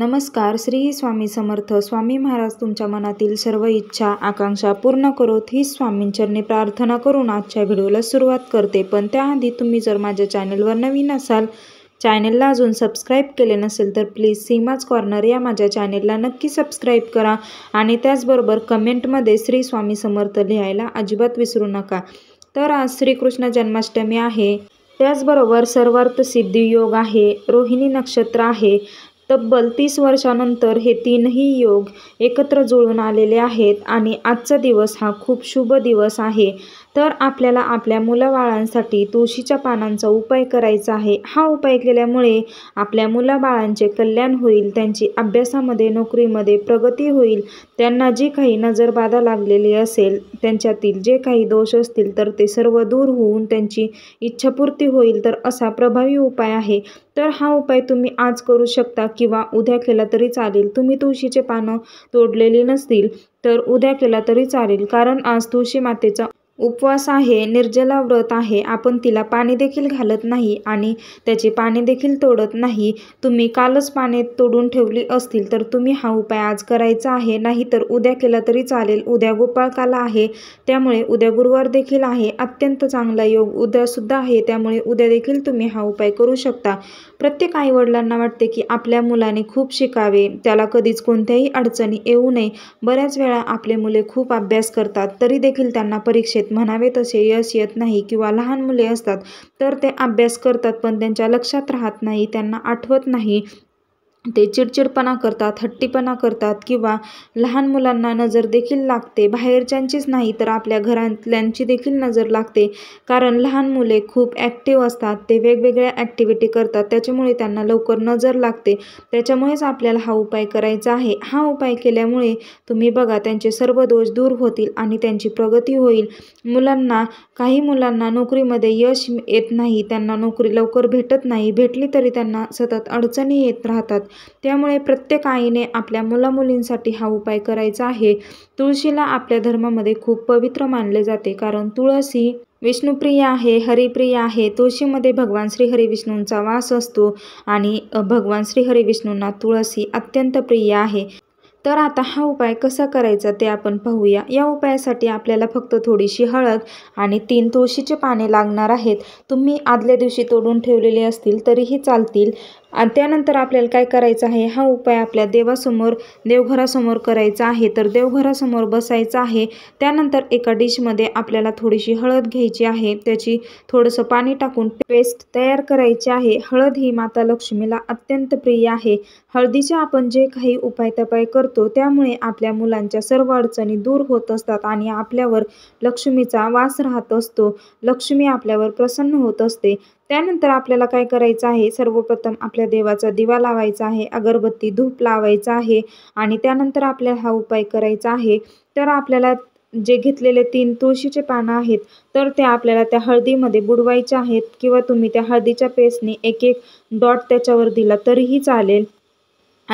नमस्कार श्री स्वामी समर्थ स्वामी महाराज तुमच्या मनातील सर्व इच्छा आकांक्षा पूर्ण करोत ही स्वामींचरणी प्रार्थना करून आजच्या व्हिडिओला सुरुवात करते पण त्याआधी तुम्ही जर माझ्या चॅनलवर नवीन असाल चॅनेलला अजून सबस्क्राईब केले नसेल तर प्लीज सीमाच कॉर्नर या माझ्या चॅनेलला नक्की सबस्क्राईब करा आणि त्याचबरोबर कमेंटमध्ये श्री स्वामी समर्थ लिहायला अजिबात विसरू नका तर आज श्रीकृष्ण जन्माष्टमी आहे त्याचबरोबर सर्वार्थ सिद्धी योग आहे रोहिणी नक्षत्र आहे तब्बल तीस वर्षानंतर हे तीनही योग एकत्र जुळून आलेले आहेत आणि आजचा दिवस हा खूप शुभ दिवस आहे तर आपल्याला आपल्या मुलाबाळांसाठी तुळशीच्या पानांचा उपाय करायचा आहे हा उपाय केल्यामुळे आपल्या मुलाबाळांचे कल्याण होईल त्यांची अभ्यासामध्ये नोकरीमध्ये प्रगती होईल त्यांना जी काही नजरबाधा लागलेली असेल त्यांच्यातील जे काही दोष असतील तर ते सर्व दूर होऊन त्यांची इच्छापूर्ती होईल तर असा प्रभावी उपाय आहे तर हा उपाय तुम्ही आज करू शकता किंवा उद्या केला तरी चालेल तुम्ही तुळशीचे पानं तोडलेली नसतील तर उद्या केला तरी चालेल कारण आज तुळशी मातेचा उपवास आहे निर्जला व्रत आहे आपण तिला पाणी देखील घालत नाही आणि त्याचे पाणी देखील तोडत नाही तुम्ही कालच पाणी तोडून ठेवली असतील तर तुम्ही हा उपाय आज करायचा आहे नाही तर उद्या केला तरी चालेल उद्या गोपाळकाला आहे त्यामुळे उद्या गुरुवार देखील आहे अत्यंत चांगला योग उद्यासुद्धा आहे त्यामुळे उद्या देखील तुम्ही हा उपाय करू शकता प्रत्येक आईवडिलांना वाटते की आपल्या मुलाने खूप शिकावे त्याला कधीच कोणत्याही अडचणी येऊ नये बऱ्याच वेळा आपले मुले खूप अभ्यास करतात तरी देखील त्यांना परीक्षेत आहेत म्हणावे तसे यश येत नाही किंवा लहान मुले असतात तर ते अभ्यास करतात पण त्यांच्या लक्षात राहत नाही त्यांना आठवत नाही ते चिडचिडपणा करतात हट्टीपणा करतात किंवा लहान मुलांना नजर देखील लागते बाहेरच्यांचीच नाही तर आपल्या घरातल्यांची देखील नजर लागते कारण लहान मुले खूप ॲक्टिव्ह असतात ते वेगवेगळ्या ॲक्टिव्हिटी करतात त्याच्यामुळे त्यांना लवकर नजर लागते त्याच्यामुळेच आपल्याला हा उपाय करायचा आहे हा उपाय केल्यामुळे तुम्ही बघा त्यांचे सर्व दोष दूर होतील आणि त्यांची प्रगती होईल मुलांना काही मुलांना नोकरीमध्ये यश येत नाही त्यांना नोकरी लवकर भेटत नाही भेटली तरी त्यांना सतत अडचणी येत राहतात त्यामुळे प्रत्येक आईने आपल्या मुलामुलींसाठी हा उपाय करायचा आहे तुळशीला आपल्या धर्मामध्ये खूप पवित्र मानले जाते कारण तुळस ही विष्णुप्रिय आहे हरिप्रिय आहे तुळशीमध्ये भगवान श्री विष्णूंचा वास असतो आणि भगवान हरी विष्णूंना तुळस ही अत्यंत प्रिय आहे तर आता हा उपाय कसा करायचा ते आपण पाहूया या उपायासाठी आपल्याला फक्त थोडीशी हळद आणि तीन तुळशीचे पाने लागणार आहेत तुम्ही आदल्या दिवशी तोडून ठेवलेले असतील तरीही चालतील आणि त्यानंतर आपल्याला काय करायचं आहे हा उपाय आपल्या देवासमोर देवघरासमोर करायचा आहे तर देवघरासमोर बसायचं आहे त्यानंतर एका डिशमध्ये आपल्याला थोडीशी हळद घ्यायची आहे त्याची थोडंसं पाणी टाकून पेस्ट तयार करायची आहे हळद ही माता लक्ष्मीला अत्यंत प्रिय आहे हळदीचे आपण जे काही उपाय तपाय करतो त्यामुळे आपल्या मुलांच्या सर्व अडचणी दूर होत असतात आणि आपल्यावर लक्ष्मीचा वास राहत असतो लक्ष्मी आपल्यावर प्रसन्न होत असते त्यानंतर आपल्याला काय करायचं आहे सर्वप्रथम आपल्या देवाचा दिवा लावायचा आहे अगरबत्ती धूप लावायचा आहे आणि त्यानंतर आपल्याला हा उपाय करायचा आहे तर आपल्याला जे घेतलेले तीन तुळशीचे पानं आहेत तर ते आपल्याला त्या हळदीमध्ये बुडवायचे आहेत किंवा तुम्ही त्या हळदीच्या पेस्टने एक एक डॉट त्याच्यावर दिला तरीही चालेल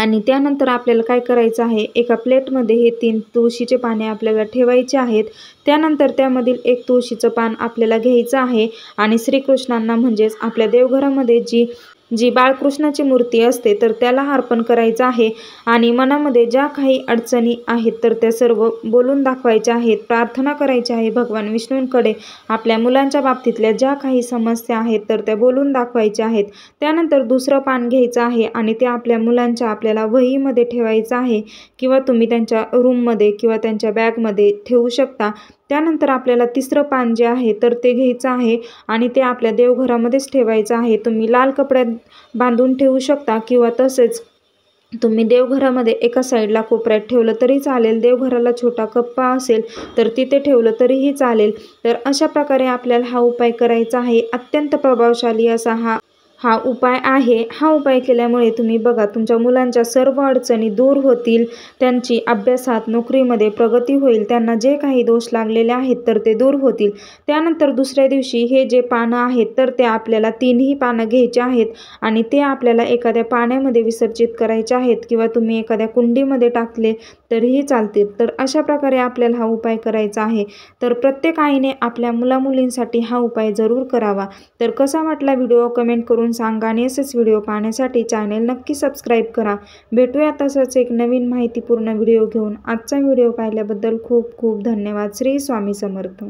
आणि त्यानंतर आपल्याला काय करायचं आहे एका प्लेटमध्ये हे तीन तुळशीचे पाने आपल्याला ठेवायचे आहेत त्यानंतर त्यामधील एक तुळशीचं पान आपल्याला घ्यायचं आहे आणि श्रीकृष्णांना म्हणजेच आपल्या देवघरामध्ये जी जी बाळकृष्णाची मूर्ती असते तर त्याला अर्पण करायचं आहे आणि मनामध्ये ज्या काही अडचणी आहेत तर त्या सर्व बोलून दाखवायच्या आहेत प्रार्थना करायची आहे भगवान विष्णूंकडे आपल्या मुलांच्या बाबतीतल्या ज्या काही समस्या आहेत तर त्या बोलून दाखवायच्या आहेत त्यानंतर दुसरं पान घ्यायचं आहे आणि ते आपल्या मुलांच्या आपल्याला वहीमध्ये ठेवायचं आहे किंवा तुम्ही त्यांच्या रूममध्ये किंवा त्यांच्या बॅगमध्ये ठेवू शकता त्यानंतर आपल्याला तिसरं पान जे आहे तर ते घ्यायचं आहे आणि ते आपल्या देवघरामध्येच ठेवायचं आहे तुम्ही लाल कपड्यात बांधून ठेवू शकता किंवा तसेच तुम्ही देवघरामध्ये एका साईडला कोपऱ्यात ठेवलं तरी चालेल देवघराला छोटा कप्पा असेल तर तिथे ठेवलं तरीही चालेल तर अशा प्रकारे आपल्याला हा उपाय करायचा आहे अत्यंत प्रभावशाली असा हा हा उपाय आहे हा उपाय केल्यामुळे तुम्ही बघा तुमच्या मुलांच्या सर्व अडचणी दूर होतील त्यांची अभ्यासात नोकरीमध्ये प्रगती होईल त्यांना जे काही दोष लागलेले आहेत तर ते दूर होतील त्यानंतर दुसऱ्या दिवशी हे जे पानं आहेत तर ते आपल्याला तीनही पानं घ्यायचे आहेत आणि ते आपल्याला एखाद्या पाण्यामध्ये विसर्जित करायचे आहेत किंवा तुम्ही एखाद्या कुंडीमध्ये टाकले तरीही चालतील तर अशा प्रकारे आपल्याला हा उपाय करायचा आहे तर प्रत्येक आईने आपल्या मुलामुलींसाठी हा उपाय जरूर करावा तर कसा वाटला व्हिडिओ कमेंट करून सांगा आणि असेच व्हिडिओ पाहण्यासाठी चॅनेल नक्की सबस्क्राईब करा भेटूया तसंच एक नवीन माहितीपूर्ण व्हिडिओ घेऊन आजचा व्हिडिओ पाहिल्याबद्दल खूप खूप धन्यवाद श्री स्वामी समर्थ